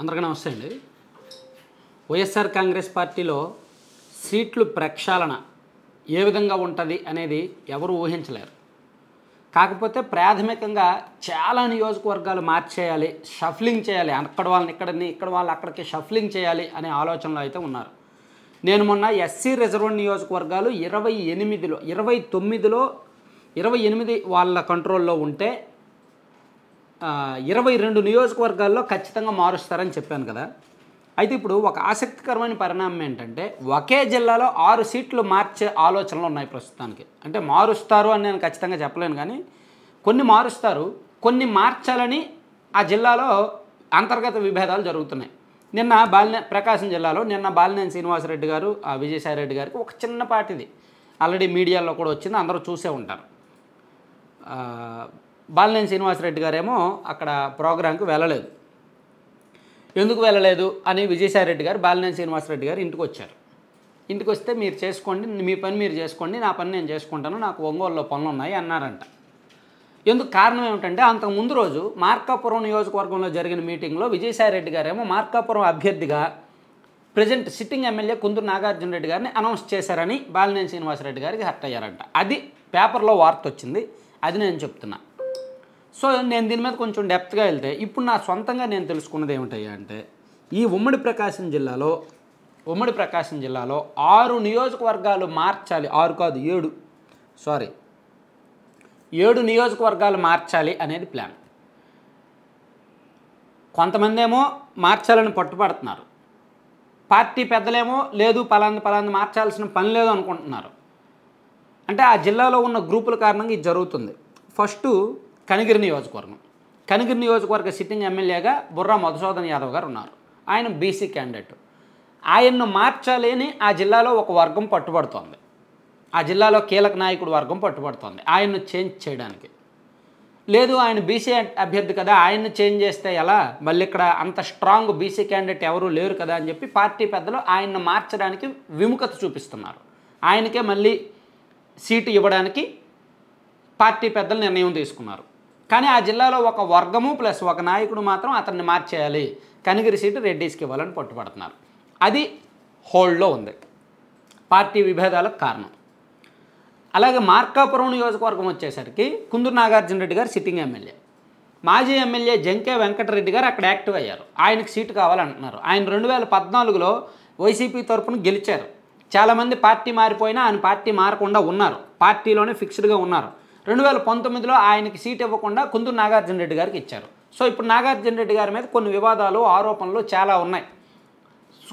అందరికీ నమస్తే అండి వైఎస్ఆర్ కాంగ్రెస్ పార్టీలో సీట్లు ప్రక్షాళన ఏ విధంగా ఉంటుంది అనేది ఎవరు ఊహించలేరు కాకపోతే ప్రాథమికంగా చాలా నియోజకవర్గాలు మార్చేయాలి షఫ్లింగ్ చేయాలి అక్కడ వాళ్ళని ఇక్కడని ఇక్కడ వాళ్ళు అక్కడికి షఫ్లింగ్ చేయాలి అనే ఆలోచనలో అయితే ఉన్నారు నేను మొన్న ఎస్సీ రిజర్వ్ నియోజకవర్గాలు ఇరవై ఎనిమిదిలో ఇరవై తొమ్మిదిలో ఇరవై ఎనిమిది వాళ్ళ కంట్రోల్లో ఉంటే ఇరవై రెండు నియోజకవర్గాల్లో ఖచ్చితంగా మారుస్తారని చెప్పాను కదా అయితే ఇప్పుడు ఒక ఆసక్తికరమైన పరిణామం ఏంటంటే ఒకే జిల్లాలో ఆరు సీట్లు మార్చే ఆలోచనలు ఉన్నాయి ప్రస్తుతానికి అంటే మారుస్తారు అని నేను ఖచ్చితంగా చెప్పలేను కానీ కొన్ని మారుస్తారు కొన్ని మార్చాలని ఆ జిల్లాలో అంతర్గత విభేదాలు జరుగుతున్నాయి నిన్న బాలినే ప్రకాశం జిల్లాలో నిన్న బాలినేని శ్రీనివాసరెడ్డి గారు విజయసాయి రెడ్డి గారికి ఒక చిన్నపాటిది ఆల్రెడీ మీడియాలో కూడా వచ్చింది అందరూ చూసే ఉంటారు బాలినేని శ్రీనివాసరెడ్డి గారేమో అక్కడ ప్రోగ్రాంకి వెళ్ళలేదు ఎందుకు వెళ్ళలేదు అని విజయసాయిరెడ్డి గారు బాలినేని శ్రీనివాసరెడ్డి గారు ఇంటికి వచ్చారు ఇంటికి వస్తే మీరు చేసుకోండి మీ పని మీరు చేసుకోండి నా పని నేను చేసుకుంటాను నాకు ఒంగోలులో పనులు ఉన్నాయి అన్నారంట ఎందుకు కారణం ఏమిటంటే అంతకు ముందు రోజు మార్కాపురం నియోజకవర్గంలో జరిగిన మీటింగ్లో విజయసాయిరెడ్డి గారేమో మార్కాపురం అభ్యర్థిగా present sitting MLA Kunduru Nagarjuna Reddy గారిని అనౌన్స్ చేశారని బాలినేని శ్రీనివాసరెడ్డి గారికి హర్ట్ అయ్యారంట అది పేపర్లో వార్త వచ్చింది అది నేను చెప్తున్నా సో నేను దీని మీద కొంచెం డెప్త్గా వెళ్తే ఇప్పుడు నా సొంతంగా నేను తెలుసుకున్నది ఏమిటయ్యా అంటే ఈ ఉమ్మడి ప్రకాశం జిల్లాలో ఉమ్మడి ప్రకాశం జిల్లాలో ఆరు నియోజకవర్గాలు మార్చాలి ఆరు కాదు ఏడు సారీ ఏడు నియోజకవర్గాలు మార్చాలి అనేది ప్లాన్ కొంతమంది ఏమో మార్చాలని పట్టుపడుతున్నారు పార్టీ పెద్దలేమో లేదు పలాంది పలాంది మార్చాల్సిన పని లేదు అనుకుంటున్నారు అంటే ఆ జిల్లాలో ఉన్న గ్రూపుల కారణంగా ఇది జరుగుతుంది ఫస్ట్ కనిగిరి నియోజకవర్గం కనిగిరి నియోజకవర్గ సిట్టింగ్ ఎమ్మెల్యేగా బుర్రా మధుసూదన్ యాదవ్ గారు ఉన్నారు ఆయన బీసీ క్యాండిడేట్ ఆయన్ను మార్చాలని ఆ జిల్లాలో ఒక వర్గం పట్టుబడుతోంది ఆ జిల్లాలో కీలక నాయకుడు వర్గం పట్టుబడుతోంది ఆయన్ను చేంజ్ చేయడానికి లేదు ఆయన బీసీ అభ్యర్థి కదా ఆయన్ను చేంజ్ చేస్తే ఎలా మళ్ళీ ఇక్కడ అంత స్ట్రాంగ్ బీసీ క్యాండిడేట్ ఎవరు లేరు కదా అని చెప్పి పార్టీ పెద్దలు ఆయన్ను మార్చడానికి విముఖత చూపిస్తున్నారు ఆయనకే మళ్ళీ సీటు ఇవ్వడానికి పార్టీ పెద్దలు నిర్ణయం తీసుకున్నారు కానీ ఆ జిల్లాలో ఒక వర్గము ప్లస్ ఒక నాయకుడు మాత్రం అతన్ని మార్చేయాలి కనిగిరి సీటు రెడ్డీస్కి ఇవ్వాలని పట్టుబడుతున్నారు అది హోల్డ్లో ఉంది పార్టీ విభేదాలకు కారణం అలాగే మార్కాపురం నియోజకవర్గం వచ్చేసరికి కుందూరు నాగార్జున రెడ్డి గారు సిట్టింగ్ ఎమ్మెల్యే మాజీ ఎమ్మెల్యే జంకే వెంకటరెడ్డి గారు అక్కడ యాక్టివ్ అయ్యారు ఆయనకు సీటు కావాలంటున్నారు ఆయన రెండు వేల పద్నాలుగులో వైసీపీ తరఫున గెలిచారు చాలామంది పార్టీ మారిపోయినా ఆయన పార్టీ మారకుండా ఉన్నారు పార్టీలోనే ఫిక్స్డ్గా ఉన్నారు రెండు వేల పంతొమ్మిదిలో ఆయనకి సీట్ ఇవ్వకుండా కుందూరు నాగార్జున రెడ్డి గారికి ఇచ్చారు సో ఇప్పుడు నాగార్జున రెడ్డి గారి మీద కొన్ని వివాదాలు ఆరోపణలు చాలా ఉన్నాయి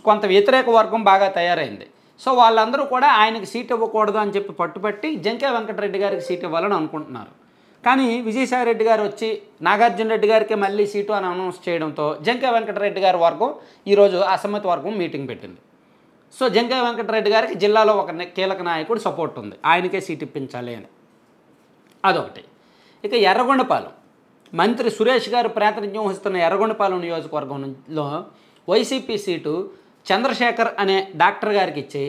కొంత వ్యతిరేక వర్గం బాగా తయారైంది సో వాళ్ళందరూ కూడా ఆయనకి సీట్ ఇవ్వకూడదు అని చెప్పి పట్టుపట్టి జంకే వెంకటరెడ్డి గారికి సీట్ ఇవ్వాలని అనుకుంటున్నారు కానీ విజయసాయి రెడ్డి గారు వచ్చి నాగార్జున రెడ్డి గారికి మళ్ళీ సీటు అని అనౌన్స్ చేయడంతో జంకే వెంకటరెడ్డి గారి వర్గం ఈరోజు అసమ్మతి వర్గం మీటింగ్ పెట్టింది సో జంకే వెంకటరెడ్డి గారికి జిల్లాలో ఒక కీలక నాయకుడు సపోర్ట్ ఉంది ఆయనకే సీట్ ఇప్పించాలి అని అదొకటి ఇక ఎర్రగొండపాలెం మంత్రి సురేష్ గారు ప్రాతినిధ్యం వహిస్తున్న ఎర్రగొండపాలెం నియోజకవర్గంలో వైసీపీ సీటు చంద్రశేఖర్ అనే డాక్టర్ గారికి ఇచ్చి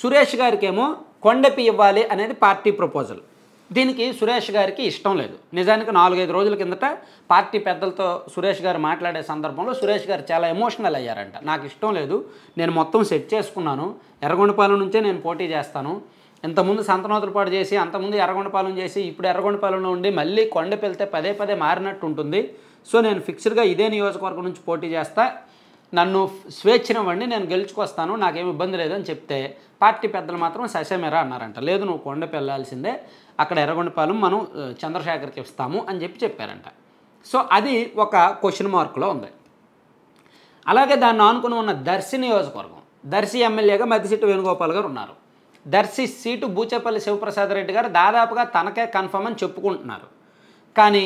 సురేష్ గారికి ఏమో కొండపి ఇవ్వాలి అనేది పార్టీ ప్రపోజల్ దీనికి సురేష్ గారికి ఇష్టం లేదు నిజానికి నాలుగైదు రోజుల కిందట పార్టీ పెద్దలతో సురేష్ గారు మాట్లాడే సందర్భంలో సురేష్ గారు చాలా ఎమోషనల్ అయ్యారంట నాకు ఇష్టం లేదు నేను మొత్తం సెట్ చేసుకున్నాను ఎర్రగొండపాలెం నుంచే నేను పోటీ చేస్తాను ఇంతకుముందు సంతనోతులపాటు చేసి అంతకుముందు ఎర్రగొండపాలెం చేసి ఇప్పుడు ఎర్రగొండపాలెంలో ఉండి మళ్ళీ కొండ పెళ్తే పదే పదే మారినట్టు ఉంటుంది సో నేను ఫిక్స్డ్గా ఇదే నియోజకవర్గం నుంచి పోటీ చేస్తా నన్ను స్వేచ్ఛనివ్వండి నేను గెలుచుకొస్తాను నాకేం ఇబ్బంది లేదని చెప్తే పార్టీ పెద్దలు మాత్రం ససేమేరా అన్నారంట లేదు నువ్వు కొండ వెళ్ళాల్సిందే అక్కడ ఎర్రగొండపాలెం మనం చంద్రశేఖర్కి ఇస్తాము అని చెప్పి చెప్పారంట సో అది ఒక క్వశ్చన్ మార్కులో ఉంది అలాగే దాన్ని ఆనుకుని ఉన్న దర్శి నియోజకవర్గం దర్శి ఎమ్మెల్యేగా మద్దిశెట్టి వేణుగోపాల్ గారు ఉన్నారు దర్శి సీటు బూచేపల్లి శివప్రసాద్ రెడ్డి గారు దాదాపుగా తనకే కన్ఫర్మ్ అని చెప్పుకుంటున్నారు కానీ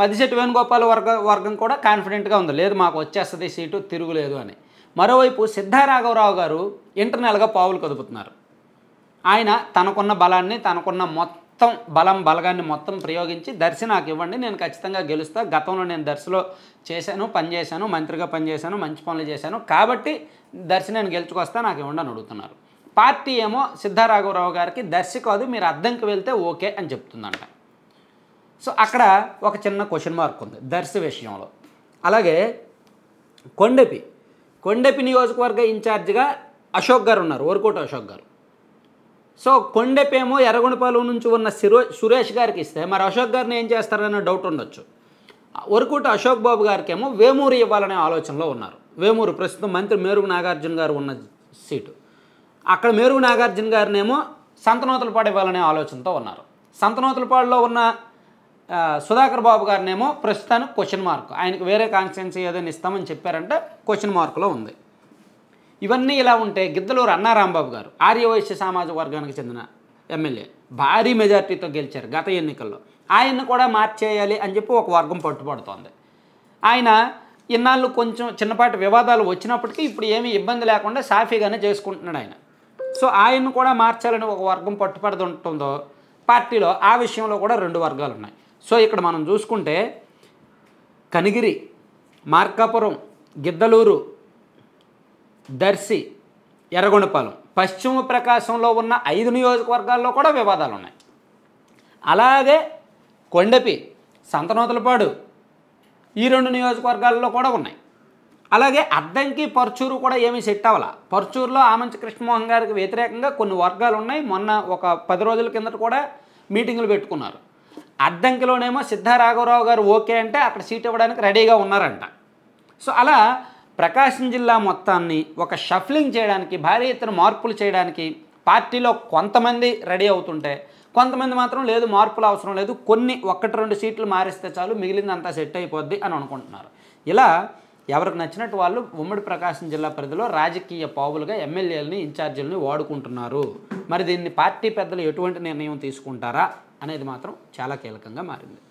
మధ్యశెట్టి వేణుగోపాల్ వర్గ వర్గం కూడా కాన్ఫిడెంట్గా ఉంది లేదు మాకు వచ్చేస్తుంది సీటు తిరుగులేదు అని మరోవైపు సిద్ధారాఘవరావు గారు ఇంటర్నల్గా పావులు కదుపుతున్నారు ఆయన తనకున్న బలాన్ని తనకున్న మొత్తం బలం బలగాన్ని మొత్తం ప్రయోగించి దర్శి నాకు ఇవ్వండి నేను ఖచ్చితంగా గెలుస్తా గతంలో నేను దర్శిలో చేశాను పనిచేశాను మంత్రిగా పనిచేశాను మంచి పనులు చేశాను కాబట్టి దర్శి నేను గెలుచుకొస్తా నాకు ఇవ్వండి అని అడుగుతున్నారు పార్టీ ఏమో సిద్ధారాఘవరావు గారికి దర్శి కాదు మీరు అద్దంకి వెళ్తే ఓకే అని చెప్తుందంట సో అక్కడ ఒక చిన్న క్వశ్చన్ మార్క్ ఉంది దర్శి విషయంలో అలాగే కొండపి కొండపి నియోజకవర్గ ఇన్ఛార్జిగా అశోక్ గారు ఉన్నారు ఓర్కోట అశోక్ గారు సో ఏమో ఎర్రగొండపాలెం నుంచి ఉన్న సురేష్ గారికి ఇస్తే మరి అశోక్ గారిని ఏం చేస్తారనే డౌట్ ఉండొచ్చు ఒరుకుట అశోక్ బాబు గారికి ఏమో వేమూరు ఇవ్వాలనే ఆలోచనలో ఉన్నారు వేమూరు ప్రస్తుతం మంత్రి మేరుగు నాగార్జున గారు ఉన్న సీటు అక్కడ మేరు నాగార్జున గారినేమో సంతనోతలపాడు ఇవ్వాలనే ఆలోచనతో ఉన్నారు సంతనోతలపాడులో ఉన్న సుధాకర్ బాబు గారినేమో ప్రస్తుతానికి క్వశ్చన్ మార్క్ ఆయనకు వేరే కాన్స్టిట్యున్సీ ఏదైనా ఇస్తామని చెప్పారంటే క్వశ్చన్ మార్కులో ఉంది ఇవన్నీ ఇలా ఉంటే గిద్దలూరు అన్నారాంబాబు గారు ఆర్యవైశ్య సామాజిక వర్గానికి చెందిన ఎమ్మెల్యే భారీ మెజార్టీతో గెలిచారు గత ఎన్నికల్లో ఆయన్ని కూడా మార్చేయాలి అని చెప్పి ఒక వర్గం పట్టుబడుతోంది ఆయన ఇన్నాళ్ళు కొంచెం చిన్నపాటి వివాదాలు వచ్చినప్పటికీ ఇప్పుడు ఏమీ ఇబ్బంది లేకుండా సాఫీగానే చేసుకుంటున్నాడు ఆయన సో ఆయన్ను కూడా మార్చాలని ఒక వర్గం పట్టుపడుతుంటుందో పార్టీలో ఆ విషయంలో కూడా రెండు వర్గాలు ఉన్నాయి సో ఇక్కడ మనం చూసుకుంటే కనిగిరి మార్కాపురం గిద్దలూరు దర్శి ఎర్రగొండపాలెం పశ్చిమ ప్రకాశంలో ఉన్న ఐదు నియోజకవర్గాల్లో కూడా వివాదాలు ఉన్నాయి అలాగే కొండపి సంతనోతలపాడు ఈ రెండు నియోజకవర్గాల్లో కూడా ఉన్నాయి అలాగే అద్దంకి పర్చూరు కూడా ఏమీ సెట్ అవ్వాల పర్చూరులో ఆమంచి కృష్ణమోహన్ గారికి వ్యతిరేకంగా కొన్ని వర్గాలు ఉన్నాయి మొన్న ఒక పది రోజుల కిందట కూడా మీటింగులు పెట్టుకున్నారు అద్దంకిలోనేమో సిద్ధారాఘవరావు గారు ఓకే అంటే అక్కడ సీట్ ఇవ్వడానికి రెడీగా ఉన్నారంట సో అలా ప్రకాశం జిల్లా మొత్తాన్ని ఒక షఫ్లింగ్ చేయడానికి భారీ ఎత్తున మార్పులు చేయడానికి పార్టీలో కొంతమంది రెడీ అవుతుంటే కొంతమంది మాత్రం లేదు మార్పులు అవసరం లేదు కొన్ని ఒక్కటి రెండు సీట్లు మారిస్తే చాలు మిగిలిందంతా సెట్ అయిపోద్ది అని అనుకుంటున్నారు ఇలా ఎవరికి నచ్చినట్టు వాళ్ళు ఉమ్మడి ప్రకాశం జిల్లా పరిధిలో రాజకీయ పావులుగా ఎమ్మెల్యేలని ఇన్ఛార్జీలని వాడుకుంటున్నారు మరి దీన్ని పార్టీ పెద్దలు ఎటువంటి నిర్ణయం తీసుకుంటారా అనేది మాత్రం చాలా కీలకంగా మారింది